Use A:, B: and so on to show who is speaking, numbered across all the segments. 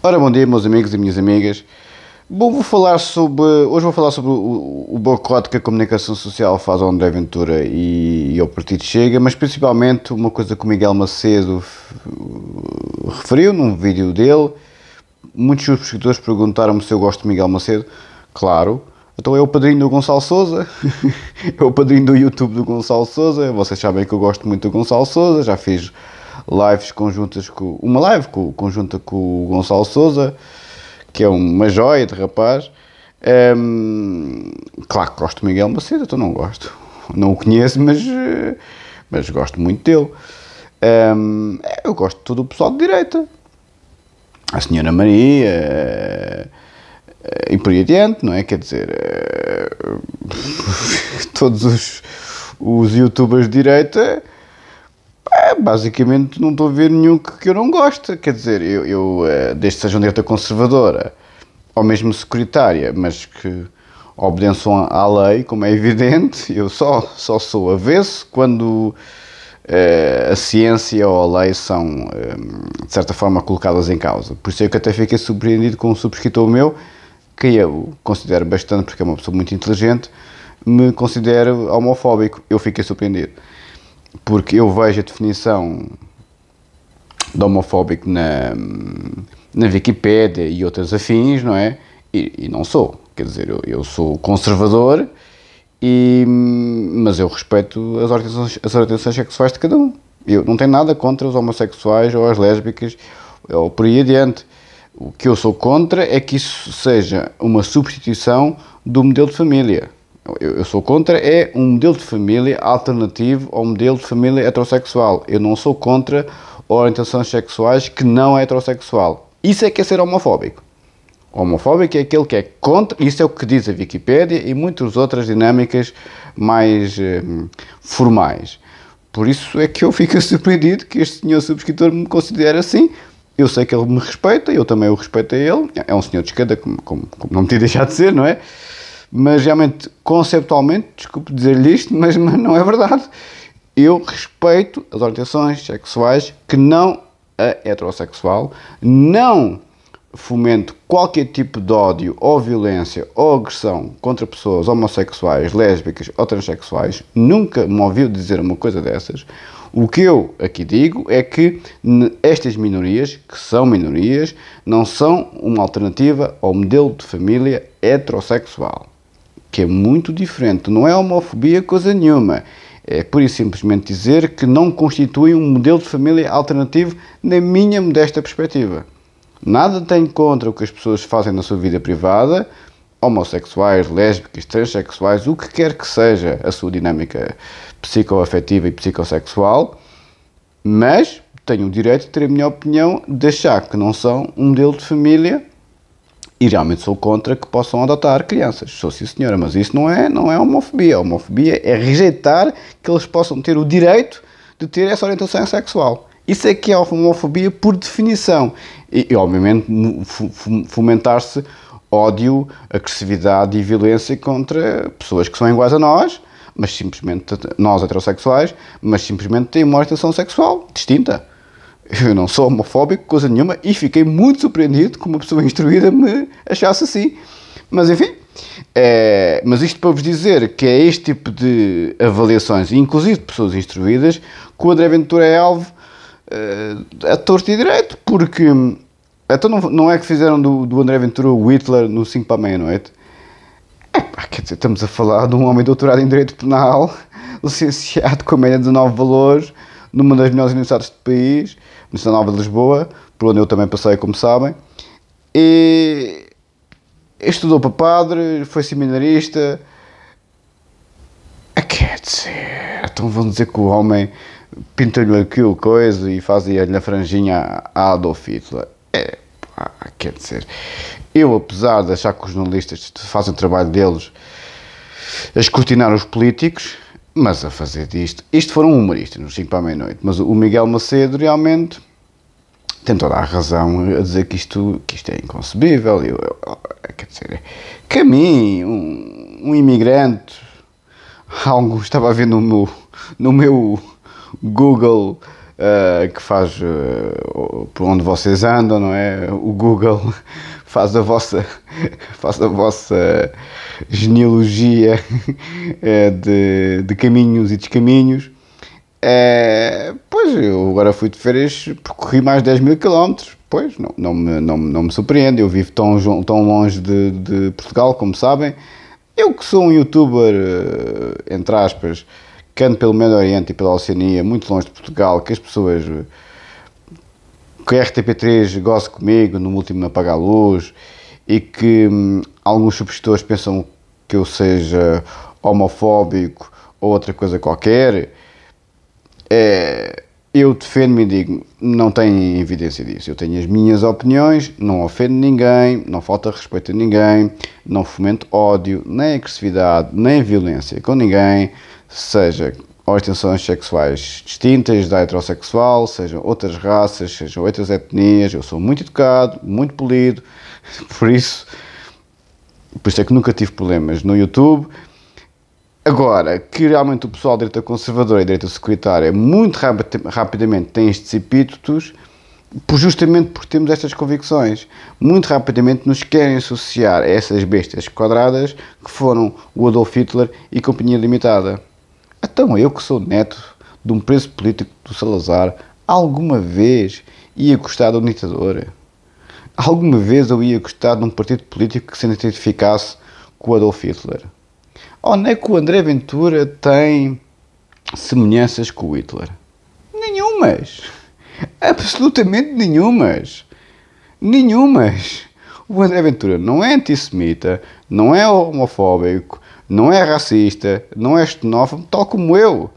A: Ora, bom dia, meus amigos e minhas amigas. Bom, vou falar sobre. Hoje vou falar sobre o, o boicote que a comunicação social faz ao André Ventura e, e ao Partido Chega, mas principalmente uma coisa que o Miguel Macedo uh, referiu num vídeo dele. Muitos subscritores perguntaram-me se eu gosto de Miguel Macedo. Claro. Então é o padrinho do Gonçalo Souza, é o padrinho do YouTube do Gonçalo Souza. Vocês sabem que eu gosto muito do Gonçalo Souza, já fiz lives conjuntas com. Uma live com, conjunta com o Gonçalo Souza, que é uma joia de rapaz. Um, ehm, claro que gosto do Miguel Macedo, então não gosto. Não o conheço, mas, eh, mas gosto muito dele. Um, ehm, eu gosto de todo o pessoal de direita. A senhora Maria eh, e por aí adiante, não é? Quer dizer, eh, todos os, os youtubers de direita basicamente não estou a ver nenhum que, que eu não goste. Quer dizer, eu, eu eh, desde que seja uma direita conservadora ou mesmo secretária, mas que obedeçam à lei, como é evidente, eu só, só sou avesso quando uh, a ciência ou a lei são, ehm, de certa forma, colocadas em causa. Por isso é que até fiquei surpreendido com um subscritor meu, que eu considero bastante, porque é uma pessoa muito inteligente, me considero homofóbico. Eu fiquei surpreendido porque eu vejo a definição de homofóbico na, na Wikipédia e outras afins, não é? E, e não sou, quer dizer, eu, eu sou conservador, e, mas eu respeito as orientações, as orientações sexuais de cada um. Eu não tenho nada contra os homossexuais ou as lésbicas ou por aí adiante. O que eu sou contra é que isso seja uma substituição do modelo de família eu, eu sou contra é um modelo de família alternativo ao modelo de família heterossexual. Eu não sou contra orientações sexuais que não é heterossexual. Isso é que é ser homofóbico. homofóbico é aquele que é contra, isso é o que diz a Wikipédia e muitas outras dinâmicas mais hum, formais. Por isso é que eu fico surpreendido que este senhor subscritor me considere assim. Eu sei que ele me respeita, eu também o respeito a ele. É um senhor de esquerda, como, como, como não me tinha deixado de ser, não é? mas realmente, conceptualmente, desculpe dizer-lhe isto, mas, mas não é verdade. Eu respeito as orientações sexuais que não a heterossexual, não fomento qualquer tipo de ódio ou violência ou agressão contra pessoas homossexuais, lésbicas ou transexuais, nunca me ouviu dizer uma coisa dessas. O que eu aqui digo é que estas minorias, que são minorias, não são uma alternativa ao modelo de família heterossexual que é muito diferente. Não é homofobia coisa nenhuma. É por isso simplesmente dizer que não constitui um modelo de família alternativo na minha modesta perspectiva. Nada tenho contra o que as pessoas fazem na sua vida privada, homossexuais, lésbicas, transexuais, o que quer que seja a sua dinâmica psicoafetiva e psicossexual, mas tenho o direito de ter a minha opinião, de achar que não são um modelo de família e realmente sou contra que possam adotar crianças. Sou sim senhora, mas isso não é, não é homofobia. A homofobia é rejeitar que eles possam ter o direito de ter essa orientação sexual. Isso é que é homofobia por definição. E, e obviamente, fomentar-se ódio, agressividade e violência contra pessoas que são iguais a nós, mas simplesmente nós heterossexuais, mas simplesmente têm uma orientação sexual distinta. Eu não sou homofóbico, coisa nenhuma, e fiquei muito surpreendido que uma pessoa instruída me achasse assim. Mas enfim, é, mas isto para vos dizer que é este tipo de avaliações, inclusive de pessoas instruídas, que o André Ventura é alvo eh, a torto e direito, porque então não, não é que fizeram do, do André Ventura o Hitler no 5 para a meia-noite. É, quer dizer, estamos a falar de um homem doutorado em Direito Penal, licenciado com a média de 19 valores, numa das melhores universidades do país Universidade Nova de Lisboa, por onde eu também passei, como sabem. E estudou para padre, foi seminarista. É quer é dizer, então vão dizer que o homem pintou-lhe aquilo coisa e fazia-lhe a franjinha a Adolf Hitler. É, pá, quer é dizer, eu apesar de achar que os jornalistas fazem o trabalho deles a escrutinar os políticos, mas a fazer disto. Isto foram um humoristas nos 5 para a meia-noite, mas o Miguel Macedo realmente tem toda a razão a dizer que isto, que isto é inconcebível. Eu, eu, quer dizer, é que a mim, um, um imigrante, algo estava a ver no meu, no meu Google. Uh, que faz uh, por onde vocês andam, não é? O Google faz a vossa, faz a vossa genealogia eh, de, de caminhos e descaminhos. É, pois, eu agora fui de férias, percorri mais 10 mil quilómetros. Pois, não, não, me, não, não me surpreende. Eu vivo tão, tão longe de, de Portugal, como sabem. Eu que sou um youtuber, eh, entre aspas, que ando pelo Médio Oriente e pela Oceania, muito longe de Portugal, que as pessoas que a RTP3 goze comigo no último Apagar a Luz e que hum, alguns subscritores pensam que eu seja homofóbico ou outra coisa qualquer, é, eu defendo-me e digo, não tem evidência disso. Eu tenho as minhas opiniões, não ofendo ninguém, não falta respeito a ninguém, não fomento ódio, nem agressividade, nem violência com ninguém, seja ou extensões sexuais distintas da heterossexual, sejam outras raças, sejam outras etnias. Eu sou muito educado, muito polido, por isso, por isso é que nunca tive problemas no YouTube. Agora, que realmente o pessoal da direita conservadora e da direita securitária muito rapidamente tem estes epítetos, por, justamente porque temos estas convicções. Muito rapidamente nos querem associar a essas bestas quadradas que foram o Adolf Hitler e Companhia Limitada. Então eu que sou neto de um preso político do Salazar, alguma vez ia gostar de um Alguma vez eu ia gostar de um partido político que se identificasse com Adolf Hitler? Onde é que o André Ventura tem semelhanças com o Hitler? Nenhumas! Absolutamente nenhumas! Nenhumas! O André Ventura não é antissemita, não é homofóbico, não é racista, não é xenófobo, tal como eu.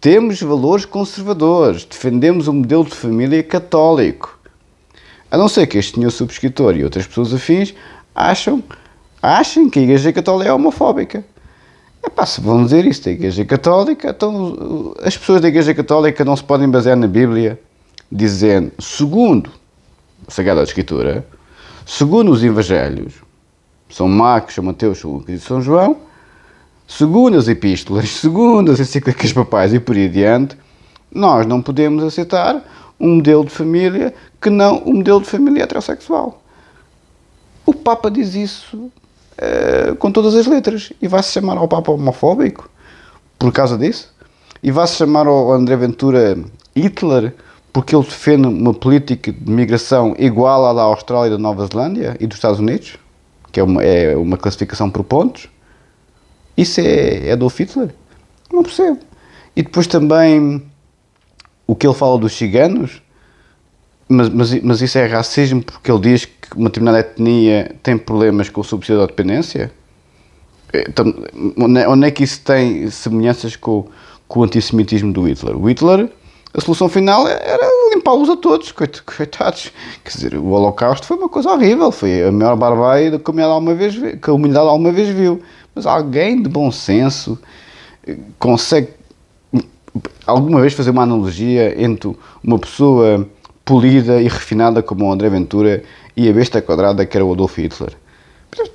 A: Temos valores conservadores, defendemos o um modelo de família católico. A não ser que este senhor subscritor e outras pessoas afins acham, achem que a Igreja Católica é homofóbica. É pá, se vão dizer isso da Igreja Católica, então as pessoas da Igreja Católica não se podem basear na Bíblia, dizendo, segundo a Sagrada Escritura, segundo os Evangelhos, são Marcos, São Mateus, São Lucas e São João, segundo as epístolas, segundo as encíclicas papais e por aí adiante, nós não podemos aceitar um modelo de família que não o um modelo de família heterossexual. O Papa diz isso uh, com todas as letras e vai-se chamar ao Papa homofóbico por causa disso? E vai-se chamar ao André Ventura Hitler porque ele defende uma política de migração igual à da Austrália, da Nova Zelândia e dos Estados Unidos, que é uma, é uma classificação por pontos? Isso é, é Adolf Hitler? Não percebo. E depois também o que ele fala dos ciganos, mas, mas, mas isso é racismo porque ele diz que uma determinada etnia tem problemas com o subsídio da dependência? Então, onde é que isso tem semelhanças com, com o antissemitismo do Hitler? O Hitler, a solução final é, era limpá-los a todos, coitados. Quer dizer, o Holocausto foi uma coisa horrível, foi a maior barbárie que a humanidade alguma vez, que a humanidade alguma vez viu. Mas alguém de bom senso eh, consegue hum, alguma vez fazer uma analogia entre uma pessoa polida e refinada como o André Ventura e a besta quadrada que era o Adolf Hitler?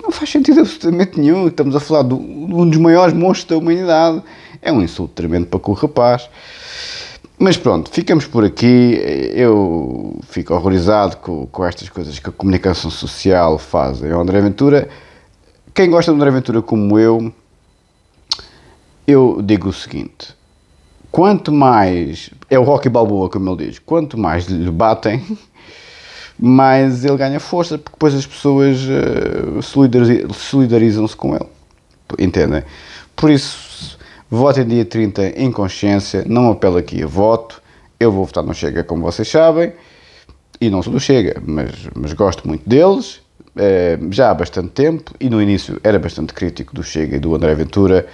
A: Não faz sentido absolutamente nenhum. Estamos a falar de um dos maiores monstros da humanidade. É um insulto tremendo para com o rapaz. Mas pronto, ficamos por aqui. Eu fico horrorizado com, com estas coisas que a comunicação social faz. O André Ventura quem gosta de André Ventura como eu, eu digo o seguinte: quanto mais. É o Rocky Balboa, como ele diz, quanto mais lhe batem, mais ele ganha força, porque depois as pessoas eh, solidarizam-se com ele. Entendem? Por isso, votem dia 30 em consciência, não apelo aqui a voto. Eu vou votar no Chega, como vocês sabem, e não sou do Chega, mas, mas gosto muito deles eh, já há bastante tempo e no início era bastante crítico do Chega e do André Ventura,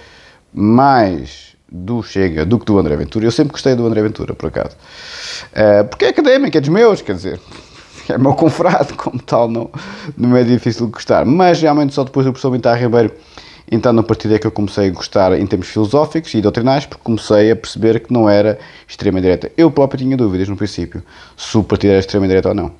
A: mais do Chega do que do André Ventura. Eu sempre gostei do André Ventura, por acaso. Eh, porque é académico, é dos meus, quer dizer é meu confrado, como tal, não, não é difícil gostar. Mas realmente só depois do professor Vintar Ribeiro entrar no partido é que eu comecei a gostar em termos filosóficos e doutrinais, porque comecei a perceber que não era extrema-direita. Eu próprio tinha dúvidas no princípio se o partido era extrema-direita ou não.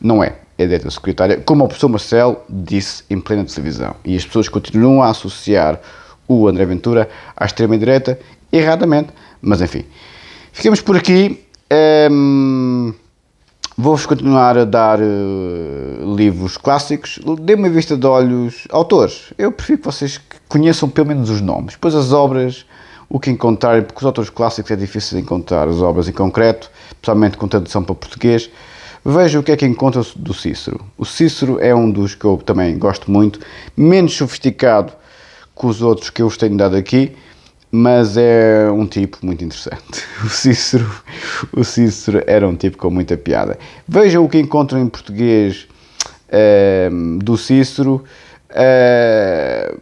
A: Não é é direita secretária, como o professor Marcel disse em plena televisão. E as pessoas continuam a associar o André Ventura à extrema-direita, erradamente, mas enfim. Ficamos por aqui. Um, ehm, Vou-vos continuar a dar uh, livros clássicos. Dê uma vista de olhos autores. Eu prefiro que vocês conheçam pelo menos os nomes. Depois as obras, o que encontrarem, porque os autores clássicos é difícil encontrar as obras em concreto, especialmente com tradução para português. Veja o que é que encontra do Cícero. O Cícero é um dos que eu também gosto muito, menos sofisticado que os outros que eu os tenho dado aqui, mas é um tipo muito interessante. O Cícero, o Cícero era um tipo com muita piada. Veja o que encontro em português ehm, do Cícero. Uh,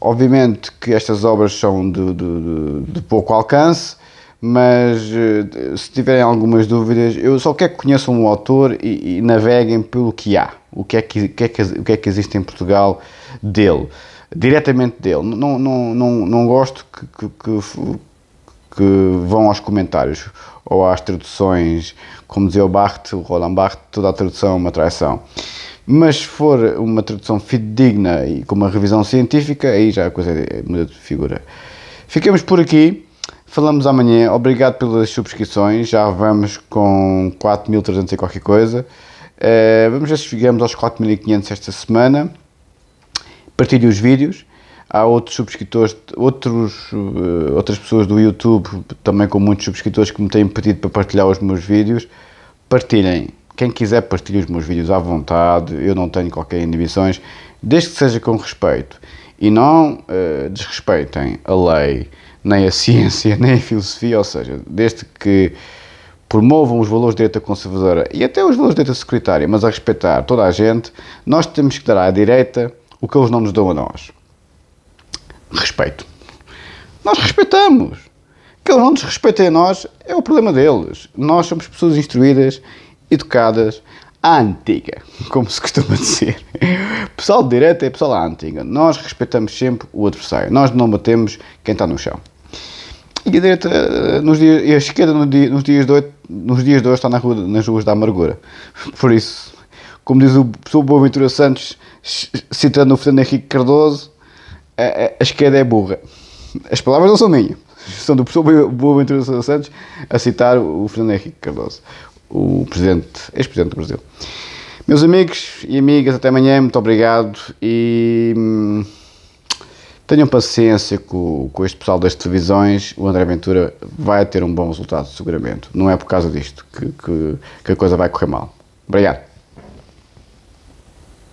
A: obviamente que estas obras são de, de, de pouco alcance, mas eh, se tiverem algumas dúvidas, eu só quero que conheçam o autor e, e naveguem pelo que há, o que, é que, o que, é que, o que é que existe em Portugal dele, diretamente dele. Não, não, não, não gosto que, que, que, que vão aos comentários ou às traduções, como dizia o Barthes, o Roland Barthes, toda a tradução é uma traição. Mas se for uma tradução fidedigna e com uma revisão científica, aí já a coisa é, muda de figura. Ficamos por aqui. Falamos amanhã. Obrigado pelas subscrições. Já vamos com 4.300 e qualquer coisa. Uh, vamos ver se chegamos aos 4.500 esta semana. Partilhe os vídeos. Há outros subscritores, outros, uh, outras pessoas do YouTube, também com muitos subscritores, que me têm pedido para partilhar os meus vídeos. Partilhem. Quem quiser, partilhe os meus vídeos à vontade. Eu não tenho qualquer inibições, desde que seja com respeito e não uh, desrespeitem a lei, nem a ciência, nem a filosofia, ou seja, desde que promovam os valores de direita conservadora e até os valores de direita secretária, mas a respeitar toda a gente, nós temos que dar à direita o que eles não nos dão a nós. Respeito. Nós respeitamos. Que eles não nos respeitem a nós é o problema deles. Nós somos pessoas instruídas, educadas, à antiga, como se costuma dizer. Pessoal de direita é pessoal à antiga. Nós respeitamos sempre o adversário. Nós não batemos quem está no chão. E a direita, eh, nos dias, e a esquerda no dia, nos, dias de hoje, nos dias de hoje está na rua, nas ruas da amargura. Por isso, como diz o professor Boaventura Santos, citando o Fernando Henrique Cardoso, a, a, a esquerda é burra. As palavras não são minhas são do professor Boaventura Santos a citar o Fernando Henrique Cardoso o presidente, ex-presidente do Brasil. Meus amigos e amigas, até amanhã, muito obrigado e hum, tenham paciência com, com este pessoal das televisões. O André Ventura vai ter um bom resultado, seguramente. Não é por causa disto que, que, que a coisa vai correr mal. Obrigado.